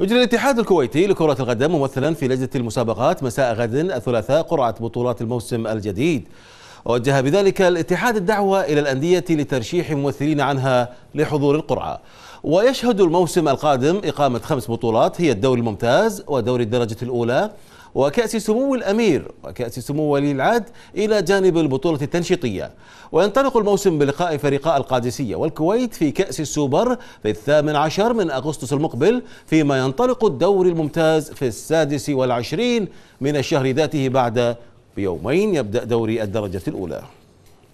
يجري الاتحاد الكويتي لكرة القدم ممثلا في لجنة المسابقات مساء غد الثلاثاء قرعة بطولات الموسم الجديد وجه بذلك الاتحاد الدعوة إلى الأندية لترشيح ممثلين عنها لحضور القرعة ويشهد الموسم القادم إقامة خمس بطولات هي الدوري الممتاز ودوري الدرجة الأولى وكأس سمو الأمير وكأس سمو ولي العهد إلى جانب البطولة التنشيطية وينطلق الموسم بلقاء فريقاء القادسية والكويت في كأس السوبر في الثامن عشر من أغسطس المقبل فيما ينطلق الدوري الممتاز في السادس والعشرين من الشهر ذاته بعد بيومين يبدأ دوري الدرجة الأولى